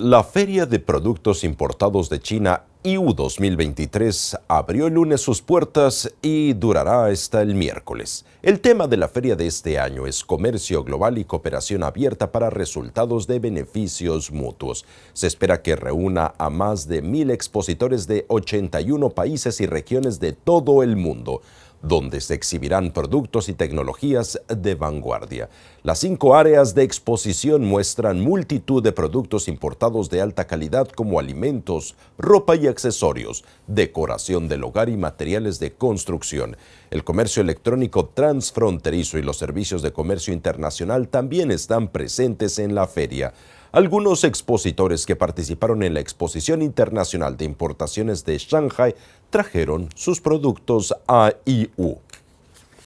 La Feria de Productos Importados de China IU 2023 abrió el lunes sus puertas y durará hasta el miércoles. El tema de la feria de este año es comercio global y cooperación abierta para resultados de beneficios mutuos. Se espera que reúna a más de mil expositores de 81 países y regiones de todo el mundo donde se exhibirán productos y tecnologías de vanguardia. Las cinco áreas de exposición muestran multitud de productos importados de alta calidad como alimentos, ropa y accesorios, decoración del hogar y materiales de construcción. El comercio electrónico transfronterizo y los servicios de comercio internacional también están presentes en la feria. Algunos expositores que participaron en la Exposición Internacional de Importaciones de Shanghai trajeron sus productos a IU.